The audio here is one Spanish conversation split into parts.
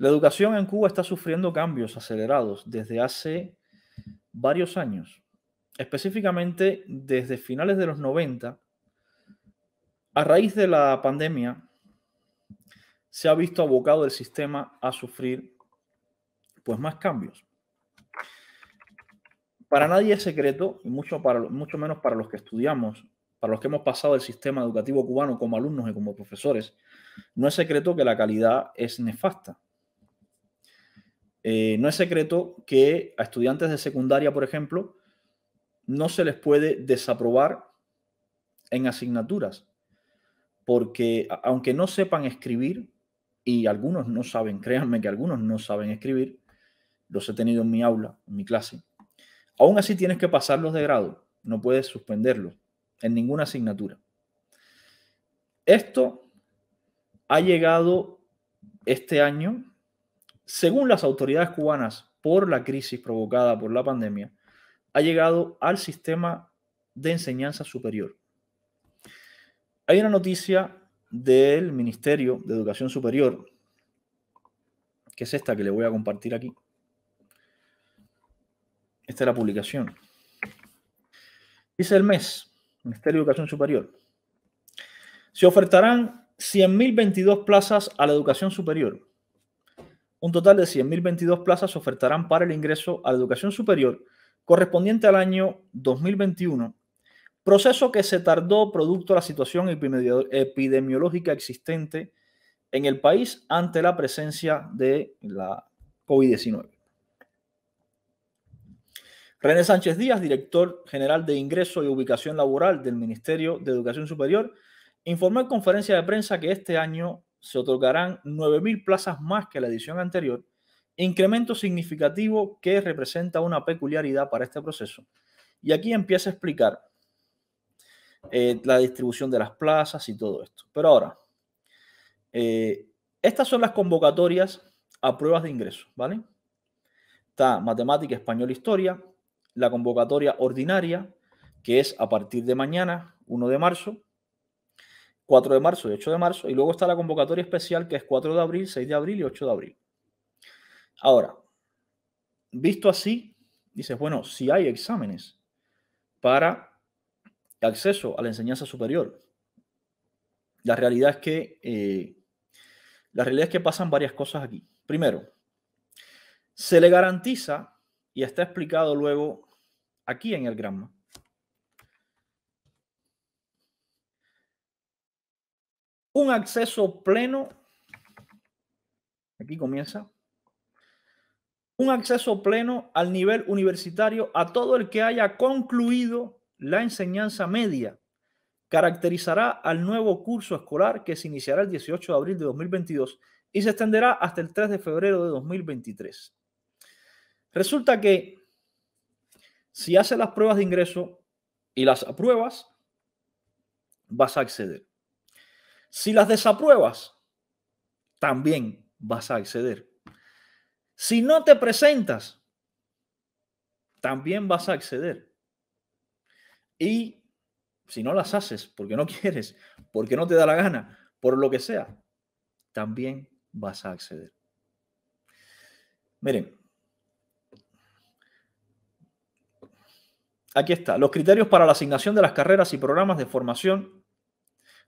La educación en Cuba está sufriendo cambios acelerados desde hace varios años, específicamente desde finales de los 90. A raíz de la pandemia, se ha visto abocado el sistema a sufrir pues más cambios. Para nadie es secreto, y mucho, para, mucho menos para los que estudiamos, para los que hemos pasado el sistema educativo cubano como alumnos y como profesores, no es secreto que la calidad es nefasta eh, no es secreto que a estudiantes de secundaria, por ejemplo, no se les puede desaprobar en asignaturas, porque aunque no sepan escribir, y algunos no saben, créanme que algunos no saben escribir, los he tenido en mi aula, en mi clase, aún así tienes que pasarlos de grado, no puedes suspenderlos en ninguna asignatura. Esto ha llegado este año según las autoridades cubanas, por la crisis provocada por la pandemia, ha llegado al sistema de enseñanza superior. Hay una noticia del Ministerio de Educación Superior, que es esta que le voy a compartir aquí. Esta es la publicación. Dice el mes, Ministerio de Educación Superior. Se ofertarán 100.022 plazas a la educación superior un total de 100.022 plazas se ofertarán para el ingreso a la educación superior correspondiente al año 2021, proceso que se tardó producto de la situación epidemiológica existente en el país ante la presencia de la COVID-19. René Sánchez Díaz, director general de Ingreso y Ubicación Laboral del Ministerio de Educación Superior, informó en conferencia de prensa que este año se otorgarán 9.000 plazas más que la edición anterior, incremento significativo que representa una peculiaridad para este proceso. Y aquí empieza a explicar eh, la distribución de las plazas y todo esto. Pero ahora, eh, estas son las convocatorias a pruebas de ingreso, ¿vale? Está matemática, español, historia, la convocatoria ordinaria, que es a partir de mañana, 1 de marzo, 4 de marzo y 8 de marzo, y luego está la convocatoria especial que es 4 de abril, 6 de abril y 8 de abril. Ahora, visto así, dices, bueno, si hay exámenes para acceso a la enseñanza superior, la realidad es que, eh, la realidad es que pasan varias cosas aquí. Primero, se le garantiza, y está explicado luego aquí en el grama. un acceso pleno, aquí comienza, un acceso pleno al nivel universitario a todo el que haya concluido la enseñanza media. Caracterizará al nuevo curso escolar que se iniciará el 18 de abril de 2022 y se extenderá hasta el 3 de febrero de 2023. Resulta que si haces las pruebas de ingreso y las apruebas, vas a acceder. Si las desapruebas, también vas a acceder. Si no te presentas, también vas a acceder. Y si no las haces porque no quieres, porque no te da la gana, por lo que sea, también vas a acceder. Miren, aquí está, los criterios para la asignación de las carreras y programas de formación.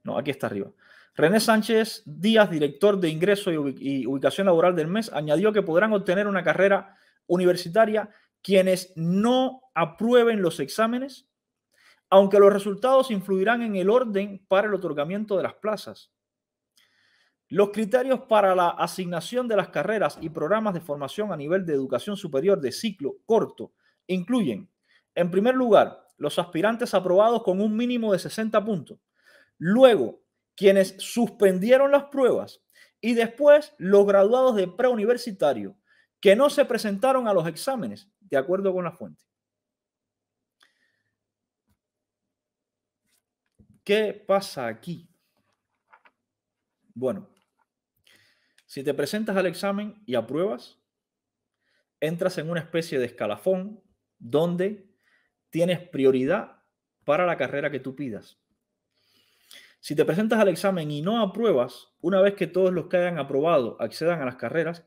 No, aquí está arriba. René Sánchez Díaz, director de ingreso y ubicación laboral del MES, añadió que podrán obtener una carrera universitaria quienes no aprueben los exámenes, aunque los resultados influirán en el orden para el otorgamiento de las plazas. Los criterios para la asignación de las carreras y programas de formación a nivel de educación superior de ciclo corto incluyen, en primer lugar, los aspirantes aprobados con un mínimo de 60 puntos. Luego, quienes suspendieron las pruebas y después los graduados de preuniversitario que no se presentaron a los exámenes, de acuerdo con la fuente. ¿Qué pasa aquí? Bueno, si te presentas al examen y apruebas, entras en una especie de escalafón donde tienes prioridad para la carrera que tú pidas. Si te presentas al examen y no apruebas, una vez que todos los que hayan aprobado accedan a las carreras,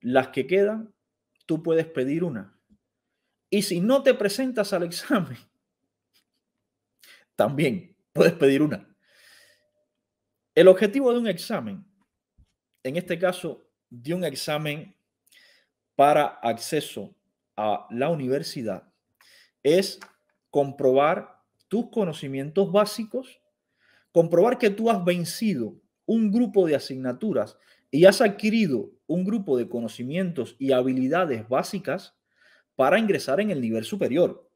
las que quedan, tú puedes pedir una. Y si no te presentas al examen, también puedes pedir una. El objetivo de un examen, en este caso de un examen para acceso a la universidad, es comprobar tus conocimientos básicos Comprobar que tú has vencido un grupo de asignaturas y has adquirido un grupo de conocimientos y habilidades básicas para ingresar en el nivel superior.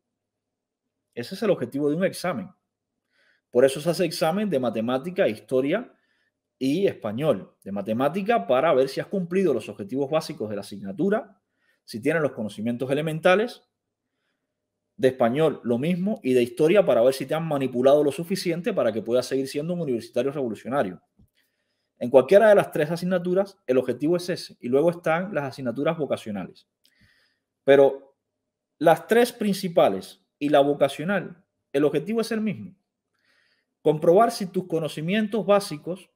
Ese es el objetivo de un examen. Por eso se hace examen de matemática, historia y español. De matemática para ver si has cumplido los objetivos básicos de la asignatura, si tienes los conocimientos elementales de español lo mismo y de historia para ver si te han manipulado lo suficiente para que puedas seguir siendo un universitario revolucionario. En cualquiera de las tres asignaturas, el objetivo es ese. Y luego están las asignaturas vocacionales. Pero las tres principales y la vocacional, el objetivo es el mismo. Comprobar si tus conocimientos básicos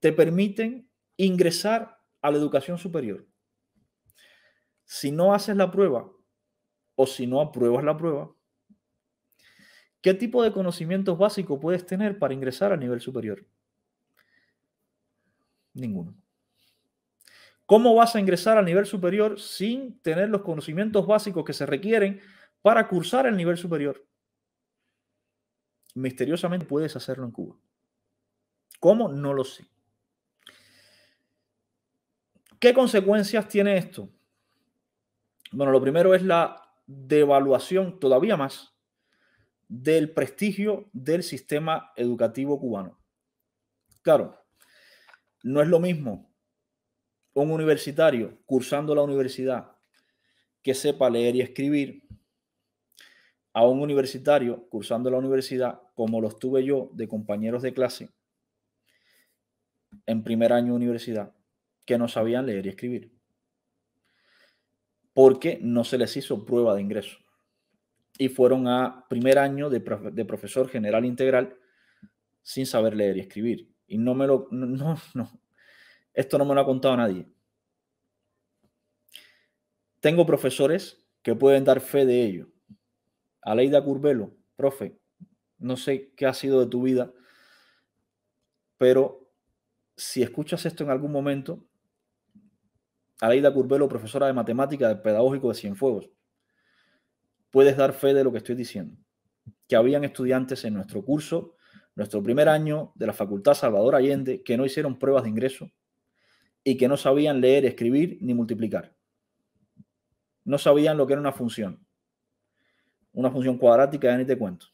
te permiten ingresar a la educación superior. Si no haces la prueba, o si no apruebas la prueba. ¿Qué tipo de conocimientos básicos puedes tener para ingresar a nivel superior? Ninguno. ¿Cómo vas a ingresar al nivel superior sin tener los conocimientos básicos que se requieren para cursar el nivel superior? Misteriosamente puedes hacerlo en Cuba. ¿Cómo? No lo sé. ¿Qué consecuencias tiene esto? Bueno, lo primero es la devaluación todavía más del prestigio del sistema educativo cubano. Claro, no es lo mismo un universitario cursando la universidad que sepa leer y escribir a un universitario cursando la universidad como los tuve yo de compañeros de clase en primer año de universidad que no sabían leer y escribir porque no se les hizo prueba de ingreso. Y fueron a primer año de, profesor general integral sin saber leer y escribir. Y no me lo, no, no, esto no me lo ha contado nadie. Tengo profesores que pueden dar fe de ello. Aleida Curbelo, profe, no sé qué ha sido de tu vida, pero si escuchas esto en algún momento, Aleida Curbelo, profesora de matemática del pedagógico de Cienfuegos. Puedes dar fe de lo que estoy diciendo. Que habían estudiantes en nuestro curso, nuestro primer año de la Facultad Salvador Allende, que no hicieron pruebas de ingreso y que no sabían leer, escribir ni multiplicar. No sabían lo que era una función. Una función cuadrática, ya ni te cuento.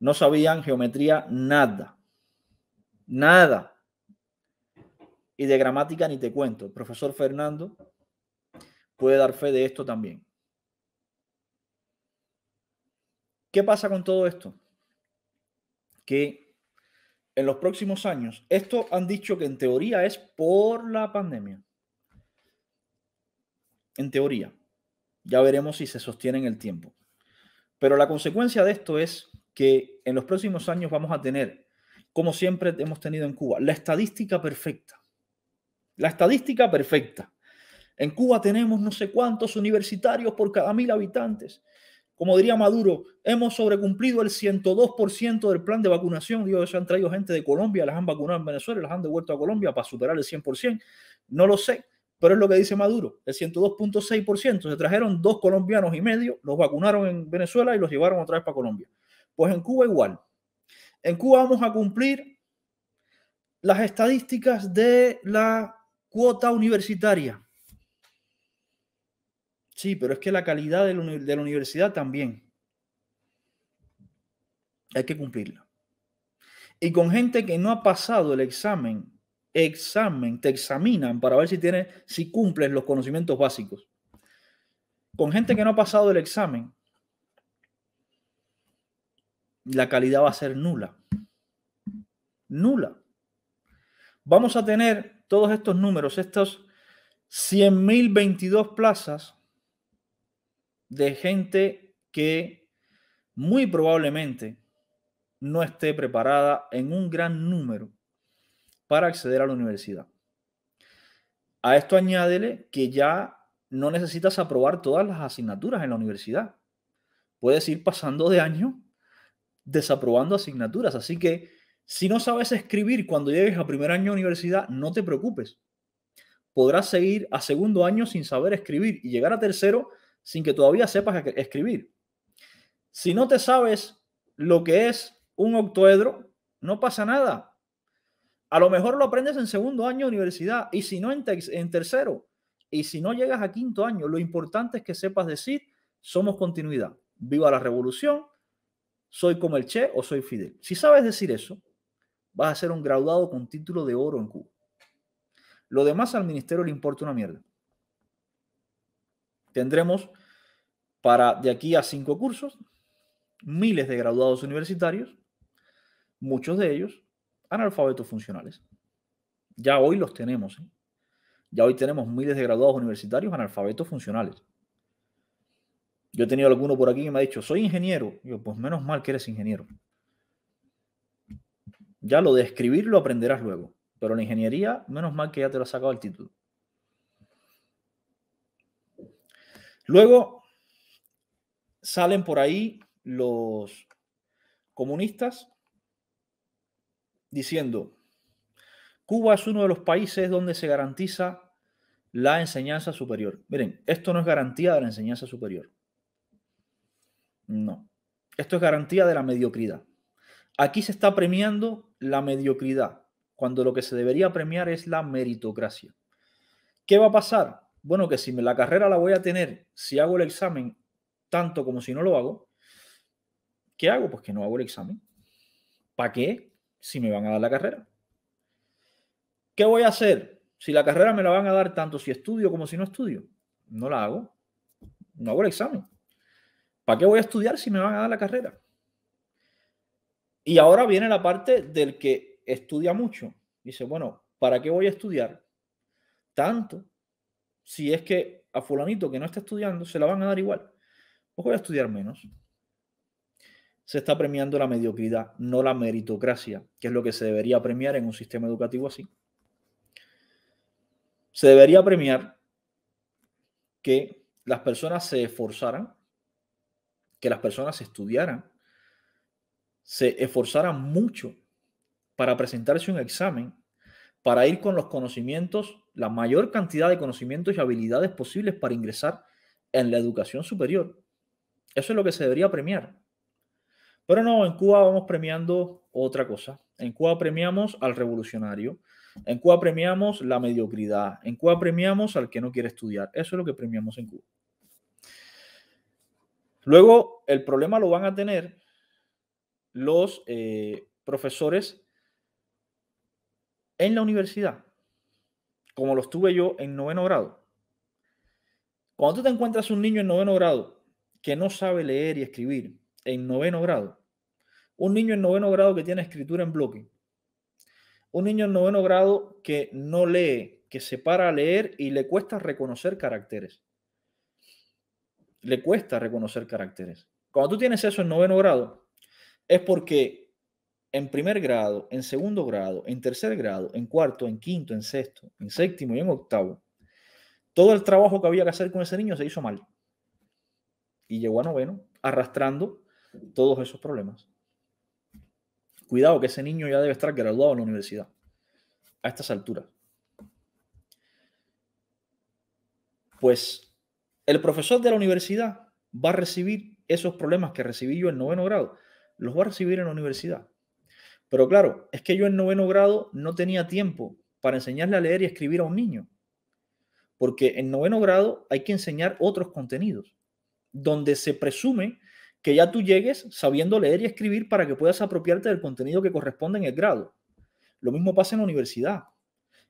No sabían geometría nada. Nada. Y de gramática ni te cuento. El profesor Fernando puede dar fe de esto también. ¿Qué pasa con todo esto? Que en los próximos años, esto han dicho que en teoría es por la pandemia. En teoría. Ya veremos si se sostiene en el tiempo. Pero la consecuencia de esto es que en los próximos años vamos a tener, como siempre hemos tenido en Cuba, la estadística perfecta. La estadística perfecta. En Cuba tenemos no sé cuántos universitarios por cada mil habitantes. Como diría Maduro, hemos sobrecumplido el 102% del plan de vacunación. Dios, se han traído gente de Colombia, las han vacunado en Venezuela, las han devuelto a Colombia para superar el 100%. No lo sé, pero es lo que dice Maduro. El 102.6%. Se trajeron dos colombianos y medio, los vacunaron en Venezuela y los llevaron otra vez para Colombia. Pues en Cuba igual. En Cuba vamos a cumplir las estadísticas de la Cuota universitaria. Sí, pero es que la calidad de la, universidad también. Hay que cumplirla. Y con gente que no ha pasado el examen, examen, te examinan para ver si, tienes, si cumples los conocimientos básicos. Con gente que no ha pasado el examen, la calidad va a ser nula. Nula. Vamos a tener todos estos números, estos 100.022 plazas de gente que muy probablemente no esté preparada en un gran número para acceder a la universidad. A esto añádele que ya no necesitas aprobar todas las asignaturas en la universidad. Puedes ir pasando de año desaprobando asignaturas. Así que si no sabes escribir cuando llegues a primer año de universidad, no te preocupes. Podrás seguir a segundo año sin saber escribir y llegar a tercero sin que todavía sepas escribir. Si no te sabes lo que es un octoedro, no pasa nada. A lo mejor lo aprendes en segundo año de universidad y si no en, en tercero. Y si no llegas a quinto año, lo importante es que sepas decir, somos continuidad. Viva la revolución, soy como el Che o soy Fidel. Si sabes decir eso, Vas a ser un graduado con título de oro en Cuba. Lo demás al ministerio le importa una mierda. Tendremos para de aquí a cinco cursos miles de graduados universitarios, muchos de ellos analfabetos funcionales. Ya hoy los tenemos. ¿eh? Ya hoy tenemos miles de graduados universitarios analfabetos funcionales. Yo he tenido alguno por aquí que me ha dicho, soy ingeniero. yo, pues menos mal que eres ingeniero. Ya lo de escribir lo aprenderás luego, pero la ingeniería, menos mal que ya te lo ha sacado el título. Luego salen por ahí los comunistas diciendo, Cuba es uno de los países donde se garantiza la enseñanza superior. Miren, esto no es garantía de la enseñanza superior. No. Esto es garantía de la mediocridad. Aquí se está premiando la mediocridad, cuando lo que se debería premiar es la meritocracia. ¿Qué va a pasar? Bueno, que si la carrera la voy a tener, si hago el examen tanto como si no lo hago, ¿qué hago? Pues que no hago el examen. ¿Para qué? Si me van a dar la carrera. ¿Qué voy a hacer? Si la carrera me la van a dar tanto si estudio como si no estudio, no la hago. No hago el examen. ¿Para qué voy a estudiar si me van a dar la carrera? Y ahora viene la parte del que estudia mucho. Dice, bueno, ¿para qué voy a estudiar tanto si es que a fulanito que no está estudiando se la van a dar igual? Pues voy a estudiar menos. Se está premiando la mediocridad, no la meritocracia, que es lo que se debería premiar en un sistema educativo así. Se debería premiar que las personas se esforzaran, que las personas estudiaran, se esforzara mucho para presentarse un examen, para ir con los conocimientos, la mayor cantidad de conocimientos y habilidades posibles para ingresar en la educación superior. Eso es lo que se debería premiar. Pero no, en Cuba vamos premiando otra cosa. En Cuba premiamos al revolucionario, en Cuba premiamos la mediocridad, en Cuba premiamos al que no quiere estudiar. Eso es lo que premiamos en Cuba. Luego, el problema lo van a tener los eh, profesores en la universidad, como los tuve yo en noveno grado. Cuando tú te encuentras un niño en noveno grado que no sabe leer y escribir en noveno grado, un niño en noveno grado que tiene escritura en bloque, un niño en noveno grado que no lee, que se para a leer y le cuesta reconocer caracteres. Le cuesta reconocer caracteres. Cuando tú tienes eso en noveno grado, es porque en primer grado, en segundo grado, en tercer grado, en cuarto, en quinto, en sexto, en séptimo y en octavo, todo el trabajo que había que hacer con ese niño se hizo mal. Y llegó a noveno arrastrando todos esos problemas. Cuidado que ese niño ya debe estar graduado en la universidad a estas alturas. Pues el profesor de la universidad va a recibir esos problemas que recibí yo en noveno grado los va a recibir en la universidad. Pero claro, es que yo en noveno grado no tenía tiempo para enseñarle a leer y escribir a un niño. Porque en noveno grado hay que enseñar otros contenidos, donde se presume que ya tú llegues sabiendo leer y escribir para que puedas apropiarte del contenido que corresponde en el grado. Lo mismo pasa en la universidad.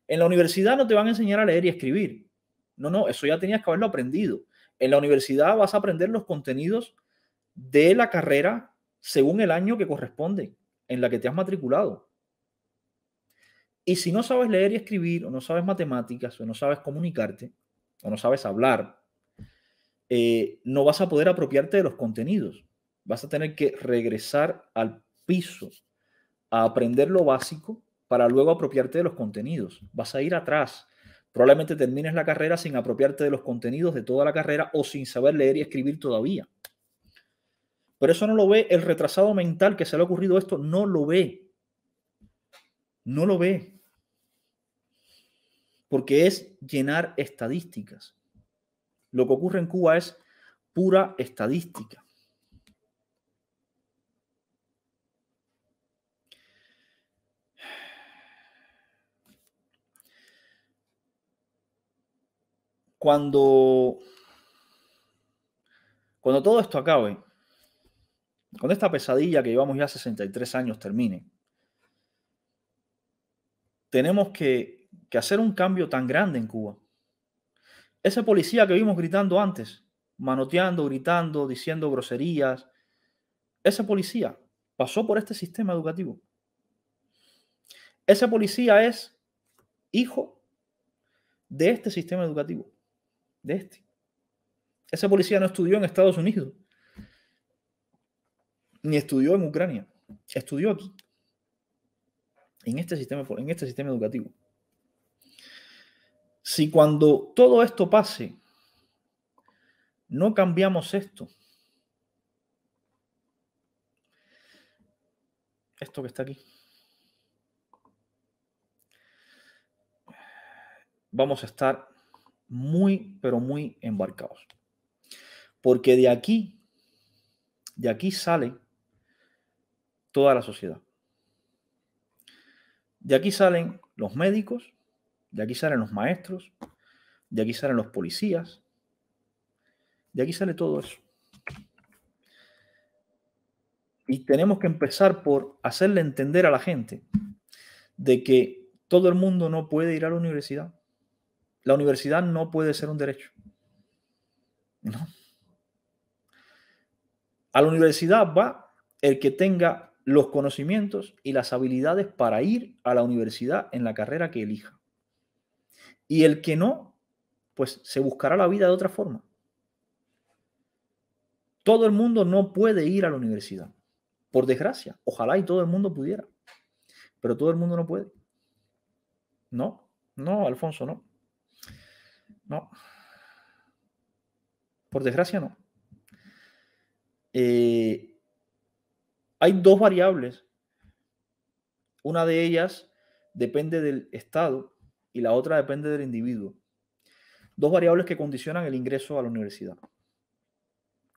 En la universidad no te van a enseñar a leer y escribir. No, no, eso ya tenías que haberlo aprendido. En la universidad vas a aprender los contenidos de la carrera según el año que corresponde en la que te has matriculado. Y si no sabes leer y escribir, o no sabes matemáticas, o no sabes comunicarte, o no sabes hablar, eh, no vas a poder apropiarte de los contenidos. Vas a tener que regresar al piso a aprender lo básico para luego apropiarte de los contenidos. Vas a ir atrás. Probablemente termines la carrera sin apropiarte de los contenidos de toda la carrera o sin saber leer y escribir todavía. Por eso no lo ve el retrasado mental que se le ha ocurrido esto, no lo ve. No lo ve. Porque es llenar estadísticas. Lo que ocurre en Cuba es pura estadística. Cuando, cuando todo esto acabe, con esta pesadilla que llevamos ya 63 años termine, tenemos que, que hacer un cambio tan grande en Cuba. Ese policía que vimos gritando antes, manoteando, gritando, diciendo groserías, ese policía pasó por este sistema educativo. Ese policía es hijo de este sistema educativo, de este. Ese policía no estudió en Estados Unidos ni estudió en Ucrania, estudió aquí, en este sistema, en este sistema educativo. Si cuando todo esto pase, no cambiamos esto, esto que está aquí, vamos a estar muy, pero muy embarcados. Porque de aquí, de aquí sale toda la sociedad. De aquí salen los médicos, de aquí salen los maestros, de aquí salen los policías, de aquí sale todo eso. Y tenemos que empezar por hacerle entender a la gente de que todo el mundo no puede ir a la universidad. La universidad no puede ser un derecho. A la universidad va el que tenga los conocimientos y las habilidades para ir a la universidad en la carrera que elija. Y el que no, pues se buscará la vida de otra forma. Todo el mundo no puede ir a la universidad, por desgracia. Ojalá y todo el mundo pudiera, pero todo el mundo no puede. No, no, Alfonso, no. No. Por desgracia, no. Eh, hay dos variables. Una de ellas depende del Estado y la otra depende del individuo. Dos variables que condicionan el ingreso a la universidad.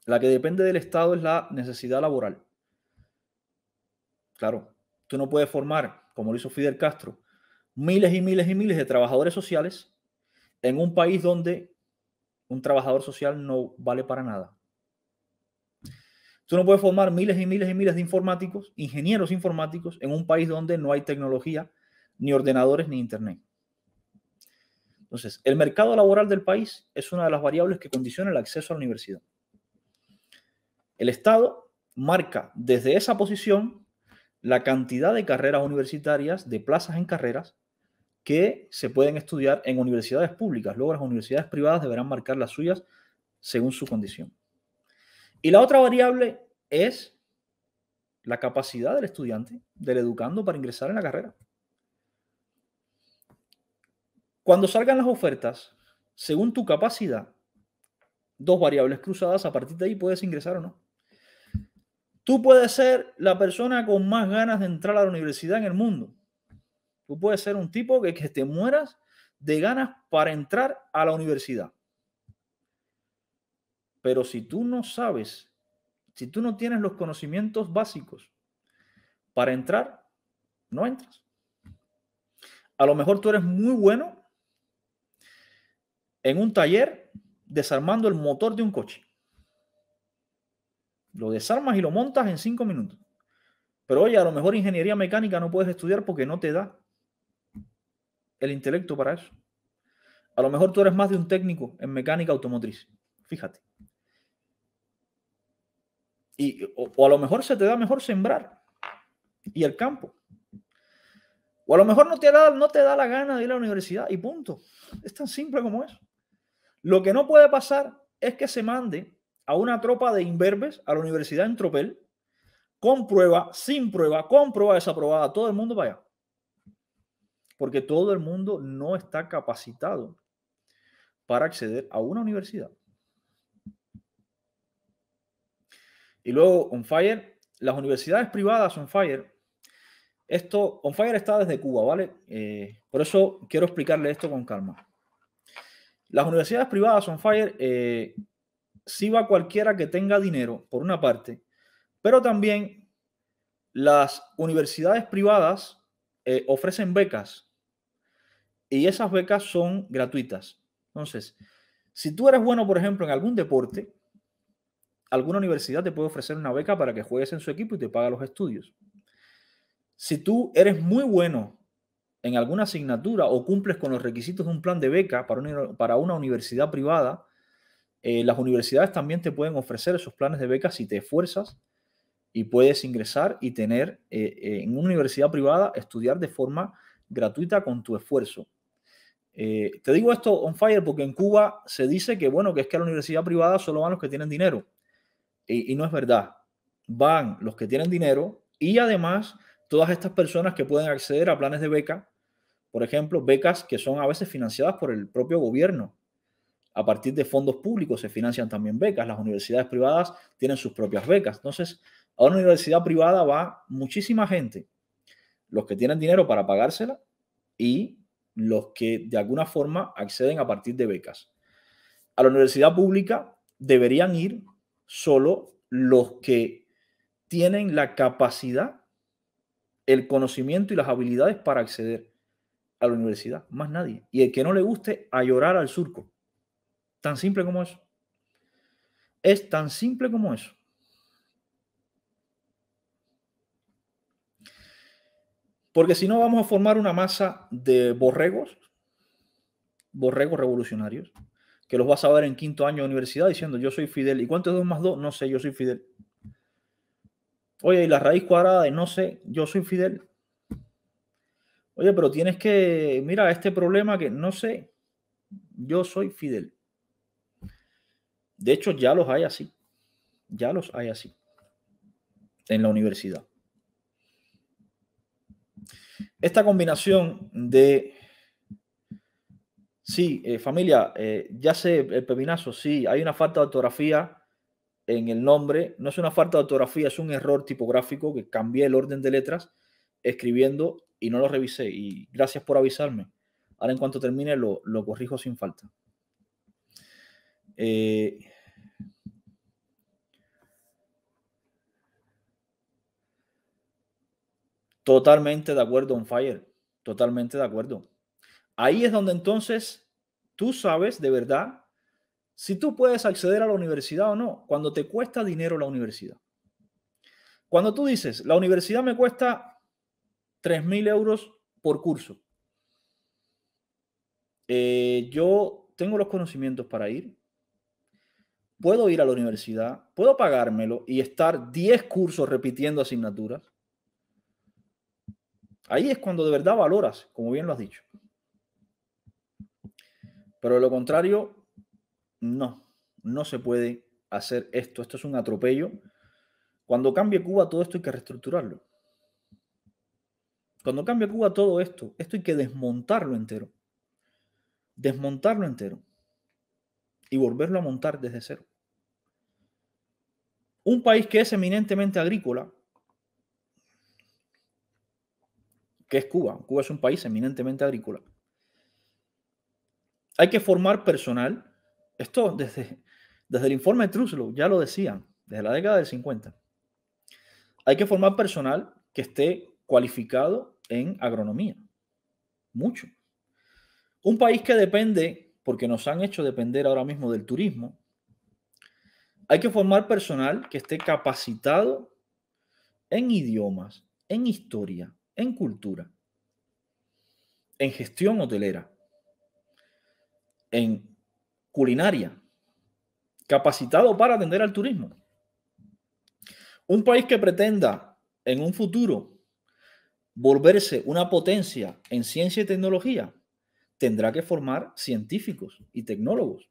La que depende del Estado es la necesidad laboral. Claro, tú no puedes formar, como lo hizo Fidel Castro, miles y miles y miles de trabajadores sociales en un país donde un trabajador social no vale para nada. Tú no puedes formar miles y miles y miles de informáticos, ingenieros informáticos, en un país donde no hay tecnología, ni ordenadores, ni internet. Entonces, el mercado laboral del país es una de las variables que condiciona el acceso a la universidad. El Estado marca desde esa posición la cantidad de carreras universitarias, de plazas en carreras, que se pueden estudiar en universidades públicas. Luego las universidades privadas deberán marcar las suyas según su condición. Y la otra variable es la capacidad del estudiante, del educando para ingresar en la carrera. Cuando salgan las ofertas, según tu capacidad, dos variables cruzadas, a partir de ahí puedes ingresar o no. Tú puedes ser la persona con más ganas de entrar a la universidad en el mundo. Tú puedes ser un tipo que, que te mueras de ganas para entrar a la universidad. Pero si tú no sabes, si tú no tienes los conocimientos básicos para entrar, no entras. A lo mejor tú eres muy bueno en un taller desarmando el motor de un coche. Lo desarmas y lo montas en cinco minutos. Pero oye, a lo mejor ingeniería mecánica no puedes estudiar porque no te da el intelecto para eso. A lo mejor tú eres más de un técnico en mecánica automotriz. Fíjate o, a lo mejor se te da mejor sembrar y el campo. O a lo mejor no te, da, no te da la gana de ir a la universidad y punto. Es tan simple como eso. Lo que no puede pasar es que se mande a una tropa de imberbes a la universidad en tropel, con prueba, sin prueba, con prueba desaprobada, todo el mundo vaya Porque todo el mundo no está capacitado para acceder a una universidad. Y luego, on fire, las universidades privadas on fire. Esto, on fire está desde Cuba, ¿vale? Eh, por eso quiero explicarle esto con calma. Las universidades privadas on fire, eh, va cualquiera que tenga dinero, por una parte, pero también las universidades privadas eh, ofrecen becas y esas becas son gratuitas. Entonces, si tú eres bueno, por ejemplo, en algún deporte, alguna universidad te puede ofrecer una beca para que juegues en su equipo y te paga los estudios. Si tú eres muy bueno en alguna asignatura o cumples con los requisitos de un plan de beca para una, para una universidad privada, eh, las universidades también te pueden ofrecer esos planes de beca si te esfuerzas y puedes ingresar y tener eh, eh, en una universidad privada estudiar de forma gratuita con tu esfuerzo. te digo esto on fire porque en Cuba se dice que, bueno, que es que a la universidad privada solo van los que tienen dinero y, no es verdad. Van los que tienen dinero y además todas estas personas que pueden acceder a planes de beca, por ejemplo, becas que son a veces financiadas por el propio gobierno. A partir de fondos públicos se financian también becas, las universidades privadas tienen sus propias becas. Entonces, a una universidad privada va muchísima gente, los que tienen dinero para pagársela y los que de alguna forma acceden a partir de becas. A la universidad pública deberían ir solo los que tienen la capacidad, el conocimiento y las habilidades para acceder a la universidad, más nadie. Y el que no le guste, a llorar al surco. Tan simple como eso. Es tan simple como eso. Porque si no, vamos a formar una masa de borregos, borregos revolucionarios, que los vas a ver en quinto año de universidad diciendo yo soy Fidel. ¿Y cuánto es 2 más 2? No sé, yo soy Fidel. Oye, y la raíz cuadrada de no sé, yo soy Fidel. Oye, pero tienes que, mira, este problema que no sé, yo soy Fidel. De hecho, ya los hay así. Ya los hay así. En la universidad. Esta combinación de Sí, eh, familia, eh, ya sé, el eh, pepinazo, sí, hay una falta de ortografía en el nombre. No es una falta de ortografía, es un error tipográfico que cambié el orden de letras escribiendo y no lo revisé. Y gracias por avisarme. Ahora en cuanto termine lo, corrijo sin falta. totalmente de acuerdo, on fire. Totalmente de acuerdo. Ahí es donde entonces tú sabes de verdad si tú puedes acceder a la universidad o no, cuando te cuesta dinero la universidad. Cuando tú dices, la universidad me cuesta 3.000 euros por curso, eh, yo tengo los conocimientos para ir, puedo ir a la universidad, puedo pagármelo y estar 10 cursos repitiendo asignaturas. Ahí es cuando de verdad valoras, como bien lo has dicho. Pero de lo contrario, no, no se puede hacer esto. Esto es un atropello. Cuando cambie Cuba, todo esto hay que reestructurarlo. Cuando cambie Cuba, todo esto, esto hay que desmontarlo entero. Desmontarlo entero. Y volverlo a montar desde cero. Un país que es eminentemente agrícola, que es Cuba. Cuba es un país eminentemente agrícola. Hay que formar personal. Esto desde, desde el informe de Truslow, ya lo decían, desde la década del 50. Hay que formar personal que esté cualificado en agronomía. Mucho. Un país que depende, porque nos han hecho depender ahora mismo del turismo, hay que formar personal que esté capacitado en idiomas, en historia, en cultura, en gestión hotelera en culinaria, capacitado para atender al turismo. Un país que pretenda en un futuro volverse una potencia en ciencia y tecnología tendrá que formar científicos y tecnólogos.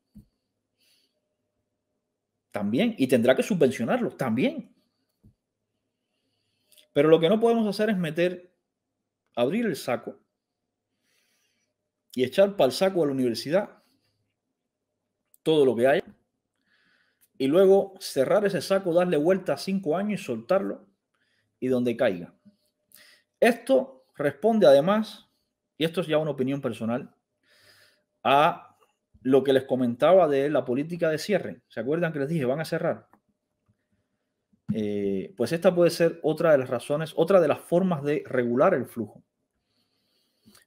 También. Y tendrá que subvencionarlos. También. Pero lo que no podemos hacer es meter, abrir el saco y echar para el saco a la universidad todo lo que hay Y luego cerrar ese saco, darle vuelta a cinco años y soltarlo y donde caiga. Esto responde además, y esto es ya una opinión personal, a lo que les comentaba de la política de cierre. ¿Se acuerdan que les dije, van a cerrar? Eh, pues esta puede ser otra de las razones, otra de las formas de regular el flujo.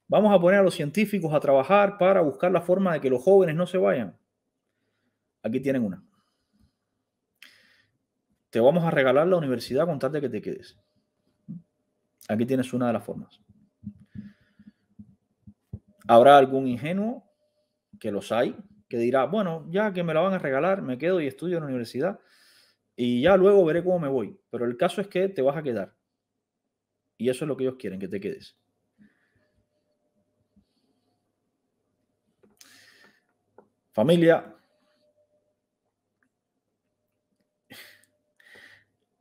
Vamos a poner a los científicos a trabajar para buscar la forma de que los jóvenes no se vayan. Aquí tienen una. Te vamos a regalar la universidad con tal de que te quedes. Aquí tienes una de las formas. Habrá algún ingenuo, que los hay, que dirá, bueno, ya que me la van a regalar, me quedo y estudio en la universidad y ya luego veré cómo me voy. Pero el caso es que te vas a quedar. Y eso es lo que ellos quieren, que te quedes. Familia,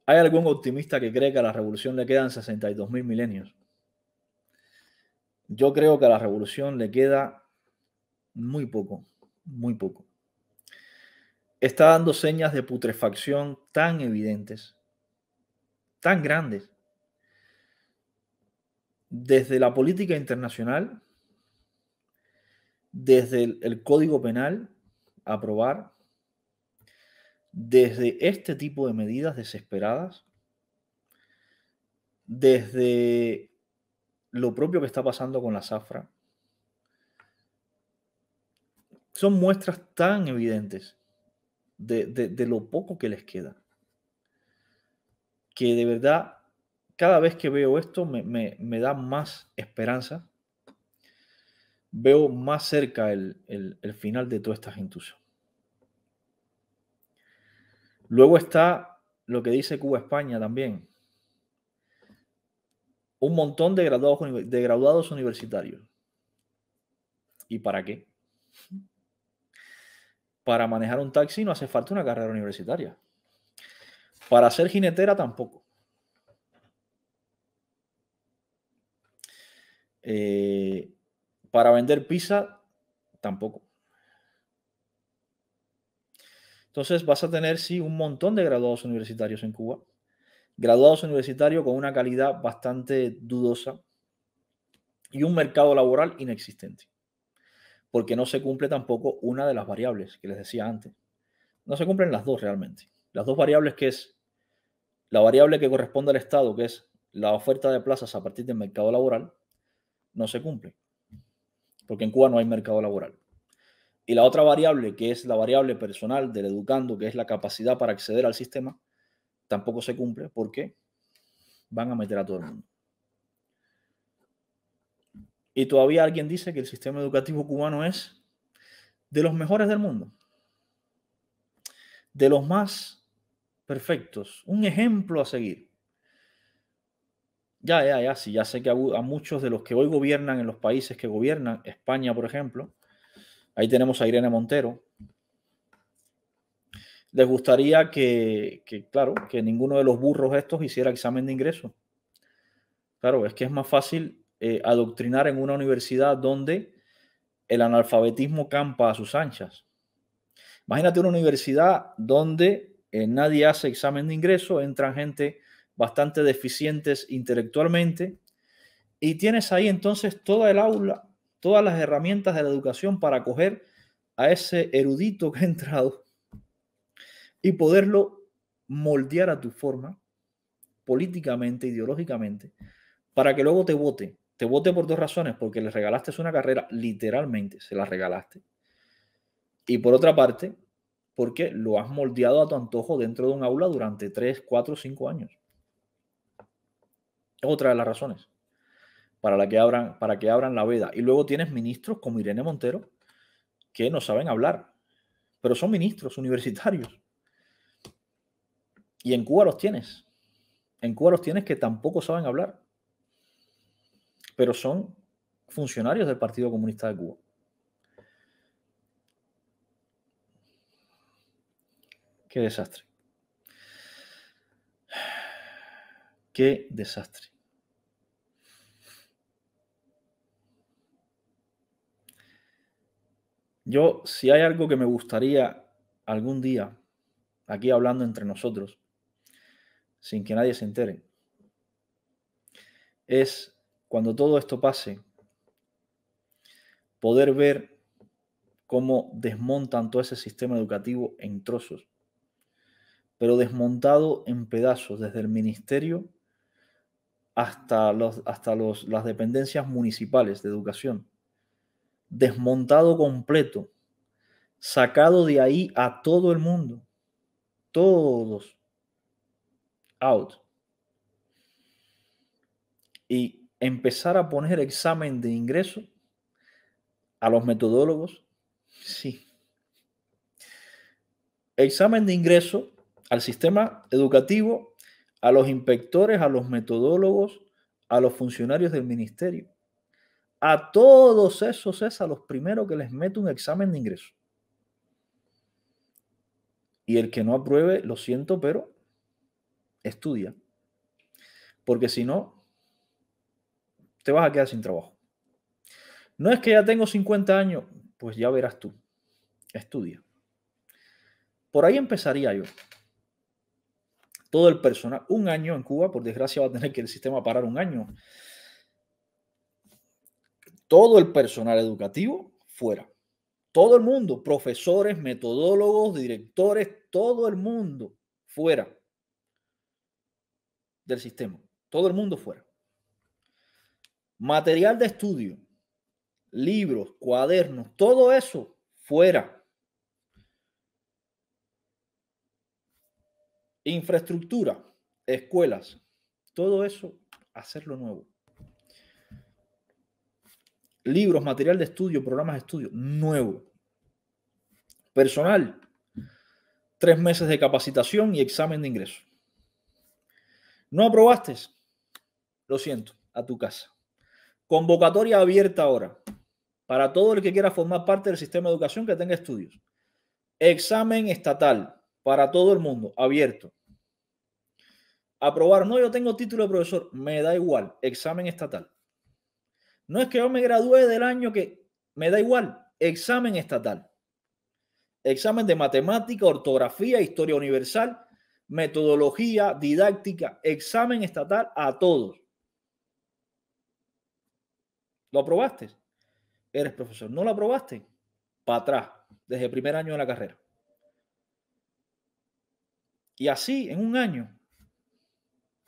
¿Hay algún optimista que cree que a la revolución le quedan 62 mil milenios? Yo creo que a la revolución le queda muy poco, muy poco. Está dando señas de putrefacción tan evidentes, tan grandes. Desde la política internacional, desde el, el Código Penal, aprobar, desde este tipo de medidas desesperadas, desde lo propio que está pasando con la zafra, son muestras tan evidentes de, lo poco que les queda, que de verdad cada vez que veo esto me, da más esperanza, veo más cerca el, final de todas estas intuiciones. Luego está lo que dice Cuba España también. Un montón de graduados, de graduados universitarios. ¿Y para qué? Para manejar un taxi no hace falta una carrera universitaria. Para ser jinetera tampoco. Eh, para vender pizza tampoco. Entonces vas a tener, sí, un montón de graduados universitarios en Cuba. Graduados universitarios con una calidad bastante dudosa y un mercado laboral inexistente. Porque no se cumple tampoco una de las variables que les decía antes. No se cumplen las dos realmente. Las dos variables que es la variable que corresponde al Estado, que es la oferta de plazas a partir del mercado laboral, no se cumple. Porque en Cuba no hay mercado laboral. Y la otra variable, que es la variable personal del educando, que es la capacidad para acceder al sistema, tampoco se cumple porque van a meter a todo el mundo. Y todavía alguien dice que el sistema educativo cubano es de los mejores del mundo, de los más perfectos, un ejemplo a seguir. Ya, ya, ya, sí, ya sé que a muchos de los que hoy gobiernan en los países que gobiernan, España, por ejemplo, Ahí tenemos a Irene Montero. Les gustaría que, claro, que ninguno de los burros estos hiciera examen de ingreso. Claro, es que es más fácil eh, adoctrinar en una universidad donde el analfabetismo campa a sus anchas. Imagínate una universidad donde eh, nadie hace examen de ingreso, entran gente bastante deficientes intelectualmente y tienes ahí entonces toda el aula todas las herramientas de la educación para acoger a ese erudito que ha entrado y poderlo moldear a tu forma, políticamente, ideológicamente, para que luego te vote. Te vote por dos razones, porque le regalaste una carrera, literalmente, se la regalaste. Y por otra parte, porque lo has moldeado a tu antojo dentro de un aula durante 3, 4, 5 años. otra de las razones para, que abran, para que abran la veda. Y luego tienes ministros como Irene Montero que no saben hablar, pero son ministros universitarios. Y en Cuba los tienes. En Cuba los tienes que tampoco saben hablar, pero son funcionarios del Partido Comunista de Cuba. Qué desastre. Qué desastre. Yo, si hay algo que me gustaría algún día, aquí hablando entre nosotros, sin que nadie se entere, es cuando todo esto pase, poder ver cómo desmontan todo ese sistema educativo en trozos, pero desmontado en pedazos, desde el ministerio hasta, los, hasta los, las dependencias municipales de educación desmontado completo, sacado de ahí a todo el mundo. Todos. Out. Y empezar a poner examen de ingreso a los metodólogos. Sí. Examen de ingreso al sistema educativo, a los inspectores, a los metodólogos, a los funcionarios del ministerio. A todos esos es a los primeros que les meto un examen de ingreso. Y el que no apruebe, lo siento, pero estudia. Porque si no, te vas a quedar sin trabajo. No es que ya tengo 50 años, pues ya verás tú. Estudia. Por ahí empezaría yo. Todo el personal, un año en Cuba, por desgracia va a tener que el sistema parar un año todo el personal educativo fuera. Todo el mundo, profesores, metodólogos, directores, todo el mundo fuera del sistema. Todo el mundo fuera. Material de estudio, libros, cuadernos, todo eso fuera. Infraestructura, escuelas, todo eso, hacerlo nuevo libros, material de estudio, programas de estudio, nuevo. Personal, tres meses de capacitación y examen de ingreso. No aprobaste, lo siento, a tu casa. Convocatoria abierta ahora para todo el que quiera formar parte del sistema de educación que tenga estudios. Examen estatal para todo el mundo, abierto. Aprobar, no, yo tengo título de profesor, me da igual, examen estatal. No es que yo me gradué del año que me da igual, examen estatal, examen de matemática, ortografía, historia universal, metodología, didáctica, examen estatal a todos. ¿Lo aprobaste? Eres profesor. ¿No lo aprobaste? Para atrás, desde el primer año de la carrera. Y así, en un año,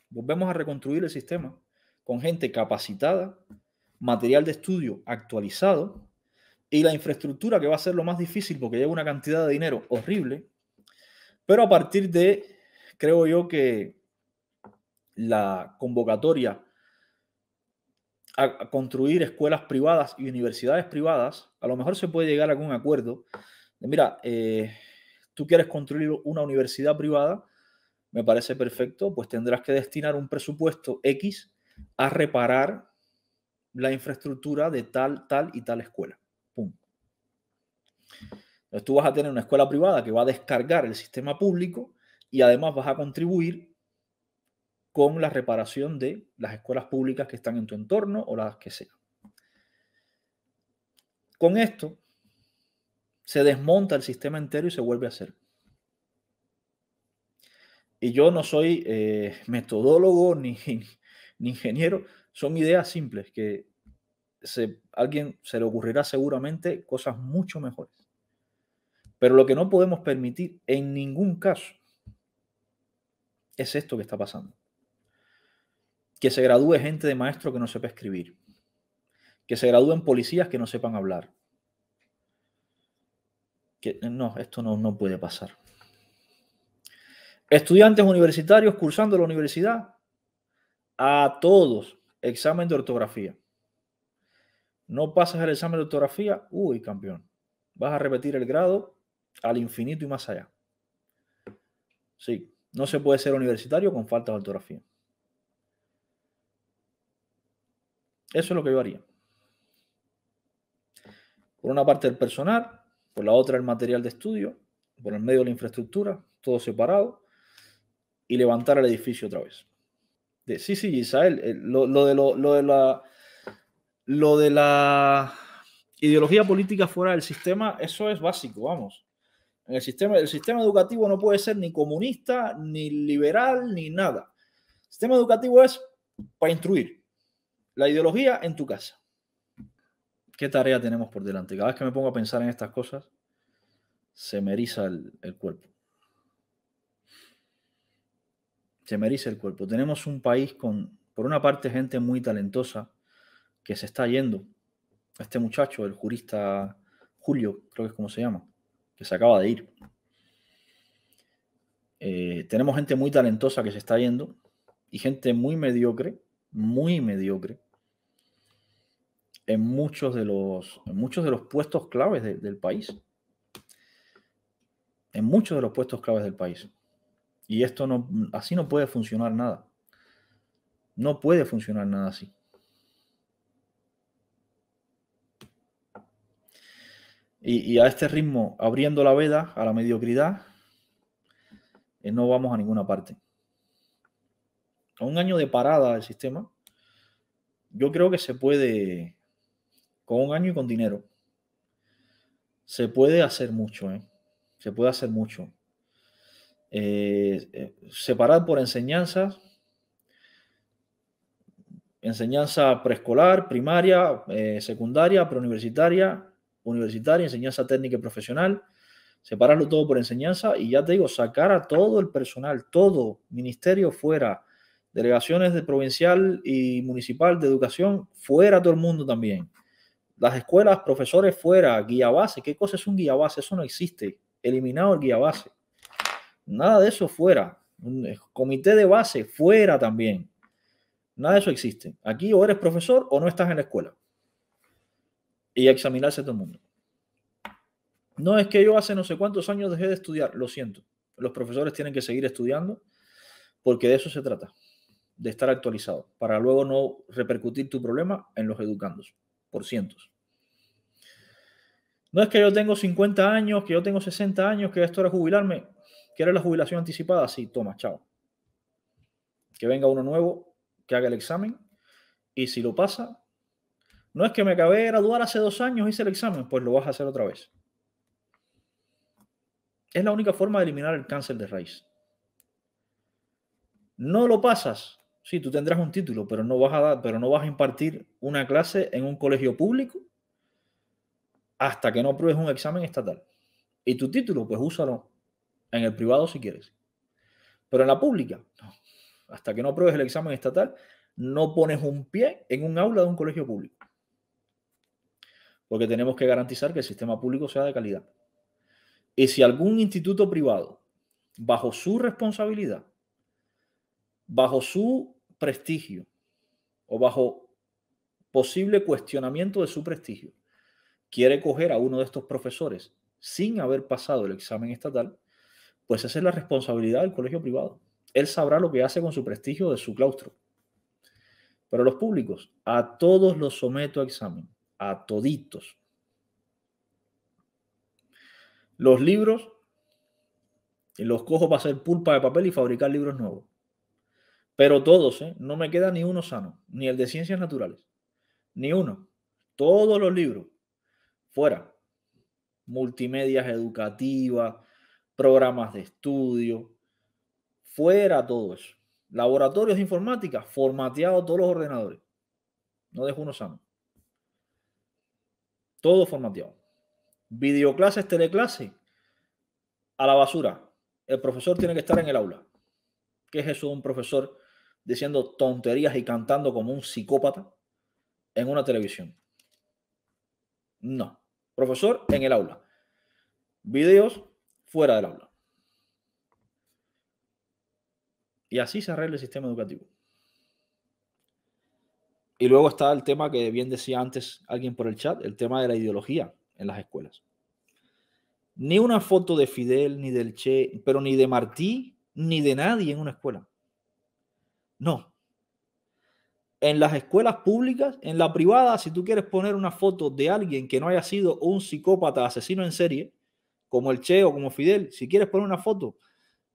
volvemos a reconstruir el sistema con gente capacitada, material de estudio actualizado y la infraestructura que va a ser lo más difícil porque lleva una cantidad de dinero horrible. Pero a partir de, creo yo que la convocatoria a construir escuelas privadas y universidades privadas, a lo mejor se puede llegar a algún acuerdo. De, mira, eh, tú quieres construir una universidad privada, me parece perfecto, pues tendrás que destinar un presupuesto X a reparar la infraestructura de tal, tal y tal escuela. Entonces tú vas a tener una escuela privada que va a descargar el sistema público y además vas a contribuir con la reparación de las escuelas públicas que están en tu entorno o las que sean. Con esto se desmonta el sistema entero y se vuelve a hacer. Y yo no soy eh, metodólogo ni ingeniero, son ideas simples que se, alguien se le ocurrirá seguramente cosas mucho mejores. Pero lo que no podemos permitir en ningún caso es esto que está pasando. Que se gradúe gente de maestro que no sepa escribir. Que se gradúen policías que no sepan hablar. Que, no, esto no, no puede pasar. Estudiantes universitarios cursando la universidad. A todos Examen de ortografía. No pasas el examen de ortografía, uy, campeón. Vas a repetir el grado al infinito y más allá. Sí, no se puede ser universitario con falta de ortografía. Eso es lo que yo haría. Por una parte el personal, por la otra el material de estudio, por el medio de la infraestructura, todo separado, y levantar el edificio otra vez sí, sí, Isabel, eh, lo, lo, de, la, lo de la ideología política fuera del sistema, eso es básico, vamos. el sistema, sistema educativo no puede ser ni comunista, ni liberal, ni nada. El sistema educativo es para instruir. La ideología en tu casa. ¿Qué tarea tenemos por delante? Cada vez que me pongo a pensar en estas cosas, se me eriza el cuerpo. se me el cuerpo. Tenemos un país con, por una parte, gente muy talentosa que se está yendo. Este muchacho, el jurista Julio, creo que es como se llama, que se acaba de ir. Eh, tenemos gente muy talentosa que se está yendo y gente muy mediocre, muy mediocre, en muchos de los, en muchos de los puestos claves del país. En muchos de los puestos claves del país. Y esto no, así no puede funcionar nada. No puede funcionar nada así. Y, a este ritmo, abriendo la veda a la mediocridad, eh, no vamos a ninguna parte. A un año de parada del sistema, yo creo que se puede, con un año y con dinero, se puede hacer mucho, ¿eh? Se puede hacer mucho. Eh, eh, separar por enseñanzas, enseñanza preescolar, primaria, eh, secundaria, preuniversitaria, universitaria, enseñanza técnica y profesional, separarlo todo por enseñanza y ya te digo, sacar a todo el personal, todo, ministerio fuera, delegaciones de provincial y municipal de educación fuera todo el mundo también. Las escuelas, profesores fuera, guía base, ¿qué cosa es un guía base? Eso no existe. Eliminado el guía base. Nada de eso fuera. Un eh, comité de base fuera también. Nada de eso existe. Aquí o eres profesor o no estás en la escuela. Y examinarse todo el mundo. No es que yo hace no sé cuántos años dejé de estudiar, lo siento. Los profesores tienen que seguir estudiando porque de eso se trata, de estar actualizado, para luego no repercutir tu problema en los educandos, por cientos. No es que yo tengo 50 años, que yo tengo 60 años, que esto era jubilarme. ¿Quieres la jubilación anticipada? Sí, toma, chao. Que venga uno nuevo, que haga el examen. Y si lo pasa, no es que me acabé de graduar hace dos años, hice el examen, pues lo vas a hacer otra vez. Es la única forma de eliminar el cáncer de raíz. No lo pasas. Sí, tú tendrás un título, pero no vas a dar, pero no vas a impartir una clase en un colegio público hasta que no apruebes un examen estatal. Y tu título, pues úsalo en el privado si quieres. Pero en la pública, Hasta que no apruebes el examen estatal, no pones un pie en un aula de un colegio público. Porque tenemos que garantizar que el sistema público sea de calidad. Y si algún instituto privado, bajo su responsabilidad, bajo su prestigio o bajo posible cuestionamiento de su prestigio, quiere coger a uno de estos profesores sin haber pasado el examen estatal, pues esa es la responsabilidad del colegio privado. Él sabrá lo que hace con su prestigio de su claustro. Pero los públicos, a todos los someto a examen, a toditos. Los libros los cojo para hacer pulpa de papel y fabricar libros nuevos. Pero todos, ¿eh? no me queda ni uno sano, ni el de ciencias naturales, ni uno. Todos los libros, fuera. Multimedias educativas, programas de estudio, fuera todo eso. Laboratorios de informática, formateado todos los ordenadores. No dejo uno sano. Todo formateado. Videoclases, teleclases, a la basura. El profesor tiene que estar en el aula. ¿Qué es eso un profesor diciendo tonterías y cantando como un psicópata en una televisión? No. Profesor en el aula. Videos fuera del aula. Y así se arregla el sistema educativo. Y luego está el tema que bien decía antes alguien por el chat, el tema de la ideología en las escuelas. Ni una foto de Fidel, ni del Che, pero ni de Martí, ni de nadie en una escuela. No. En las escuelas públicas, en la privada, si tú quieres poner una foto de alguien que no haya sido un psicópata asesino en serie, como el Che o como Fidel, si quieres poner una foto,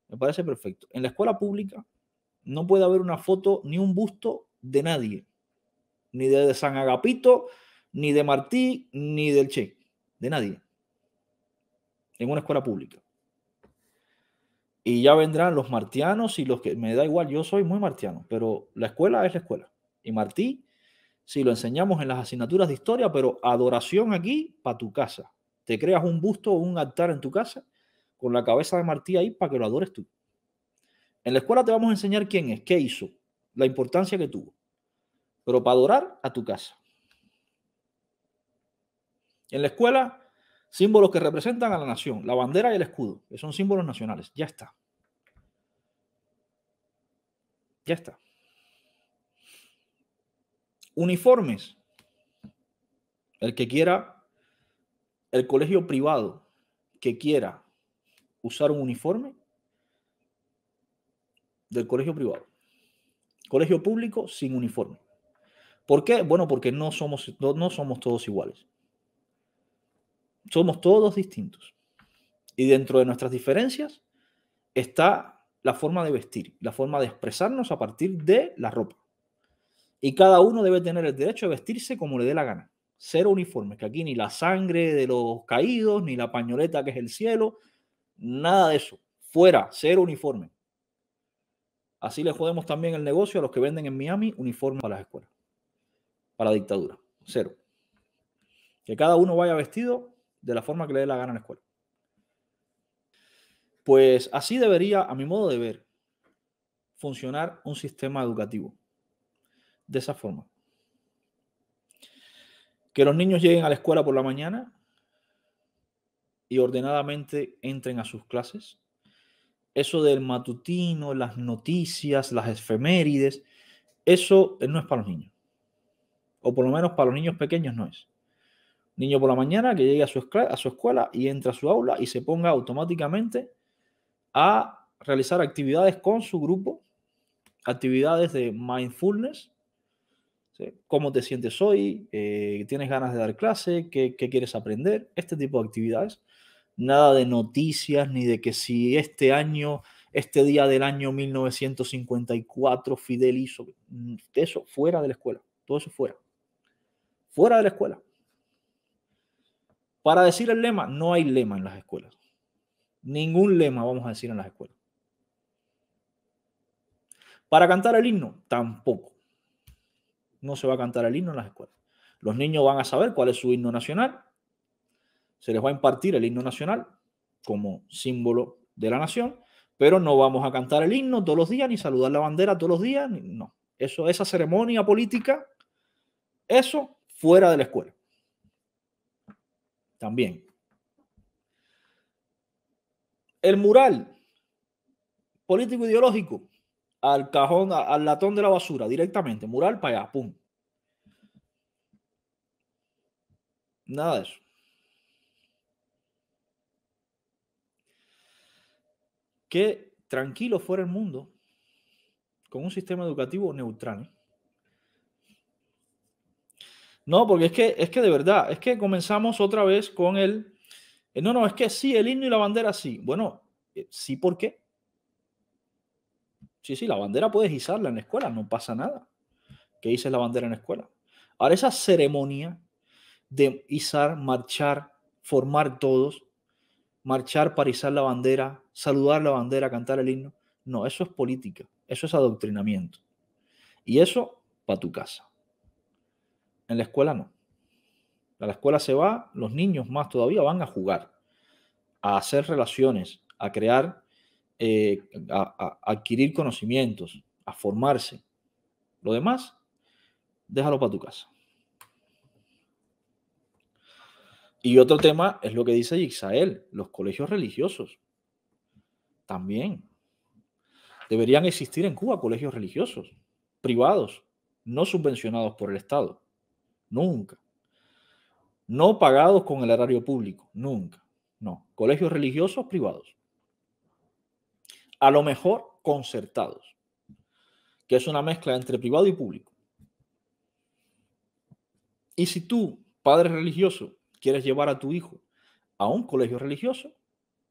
me parece perfecto. En la escuela pública no puede haber una foto ni un busto de nadie, ni de San Agapito, ni de Martí, ni del Che, de nadie. En una escuela pública. Y ya vendrán los martianos y los que me da igual, yo soy muy martiano, pero la escuela es la escuela. Y Martí, si lo enseñamos en las asignaturas de historia, pero adoración aquí para tu casa. Te creas un busto o un altar en tu casa con la cabeza de Martí ahí para que lo adores tú. En la escuela te vamos a enseñar quién es, qué hizo, la importancia que tuvo. Pero para adorar a tu casa. En la escuela, símbolos que representan a la nación, la bandera y el escudo, que son símbolos nacionales. Ya está. Ya está. Uniformes. El que quiera el colegio privado que quiera usar un uniforme del colegio privado. Colegio público sin uniforme. ¿Por qué? Bueno, porque no somos, somos todos iguales. Somos todos distintos. Y dentro de nuestras diferencias está la forma de vestir, la forma de expresarnos a partir de la ropa. Y cada uno debe tener el derecho de vestirse como le dé la gana cero uniformes, que aquí ni la sangre de los caídos, ni la pañoleta que es el cielo, nada de eso. Fuera, cero uniforme. Así le jodemos también el negocio a los que venden en Miami uniformes para las escuelas, para la dictadura. Cero. Que cada uno vaya vestido de la forma que le dé la gana a la escuela. Pues así debería, a mi modo de ver, funcionar un sistema educativo. De esa forma. Que los niños lleguen a la escuela por la mañana y ordenadamente entren a sus clases. Eso del matutino, las noticias, las efemérides, eso eh, no es para los niños. O por lo menos para los niños pequeños no es. Niño por la mañana que llegue a su, a su escuela y entra a su aula y se ponga automáticamente a realizar actividades con su grupo, actividades de mindfulness, eh, cómo te sientes hoy, eh, tienes ganas de dar clase, ¿Qué, ¿Qué, quieres aprender, este tipo de actividades. Nada de noticias ni de que si este año, este día del año 1954 Fidel hizo, eso fuera de la escuela, todo eso fuera, fuera de la escuela. Para decir el lema, no hay lema en las escuelas. Ningún lema vamos a decir en las escuelas. Para cantar el himno, tampoco no se va a cantar el himno en las escuelas. Los niños van a saber cuál es su himno nacional, se les va a impartir el himno nacional como símbolo de la nación, pero no vamos a cantar el himno todos los días, ni saludar la bandera todos los días, no. Eso, esa ceremonia política, eso fuera de la escuela. También. El mural político ideológico, al cajón, al latón de la basura, directamente, mural para allá, pum. Nada de eso. Qué tranquilo fuera el mundo con un sistema educativo neutral. ¿eh? No, porque es que, es que de verdad, es que comenzamos otra vez con el... Eh, no, no, es que sí, el himno y la bandera sí. Bueno, eh, sí, ¿por qué? Sí, sí, la bandera puedes izarla en la escuela, no pasa nada. Que hices la bandera en la escuela. Ahora, esa ceremonia de izar, marchar, formar todos, marchar para izar la bandera, saludar la bandera, cantar el himno, no, eso es política, eso es adoctrinamiento. Y eso para tu casa. En la escuela no. A la escuela se va, los niños más todavía van a jugar, a hacer relaciones, a crear eh, a, adquirir conocimientos, a formarse. Lo demás, déjalo para tu casa. Y otro tema es lo que dice Ixael, los colegios religiosos. También deberían existir en Cuba colegios religiosos, privados, no subvencionados por el Estado. Nunca. No pagados con el erario público. Nunca. No. Colegios religiosos privados a lo mejor concertados, que es una mezcla entre privado y público. Y si tú, padre religioso, quieres llevar a tu hijo a un colegio religioso,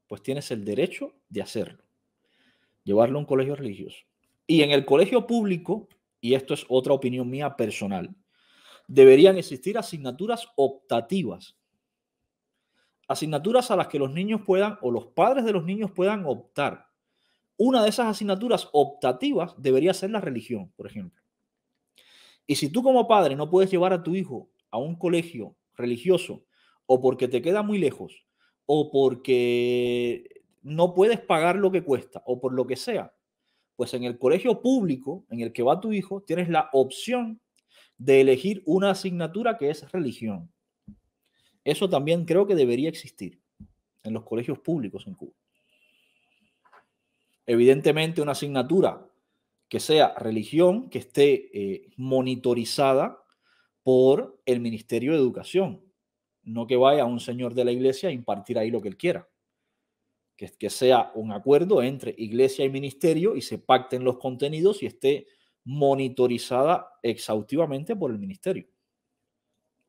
pues tienes el derecho de hacerlo, llevarlo a un colegio religioso. Y en el colegio público, y esto es otra opinión mía personal, deberían existir asignaturas optativas. Asignaturas a las que los niños puedan o los padres de los niños puedan optar. Una de esas asignaturas optativas debería ser la religión, por ejemplo. Y si tú como padre no puedes llevar a tu hijo a un colegio religioso o porque te queda muy lejos o porque no puedes pagar lo que cuesta o por lo que sea, pues en el colegio público en el que va tu hijo tienes la opción de elegir una asignatura que es religión. Eso también creo que debería existir en los colegios públicos en Cuba. Evidentemente, una asignatura que sea religión, que esté eh, monitorizada por el Ministerio de Educación, no que vaya un señor de la iglesia a impartir ahí lo que él quiera. Que, que sea un acuerdo entre iglesia y ministerio y se pacten los contenidos y esté monitorizada exhaustivamente por el ministerio.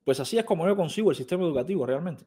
Pues así es como yo consigo el sistema educativo realmente.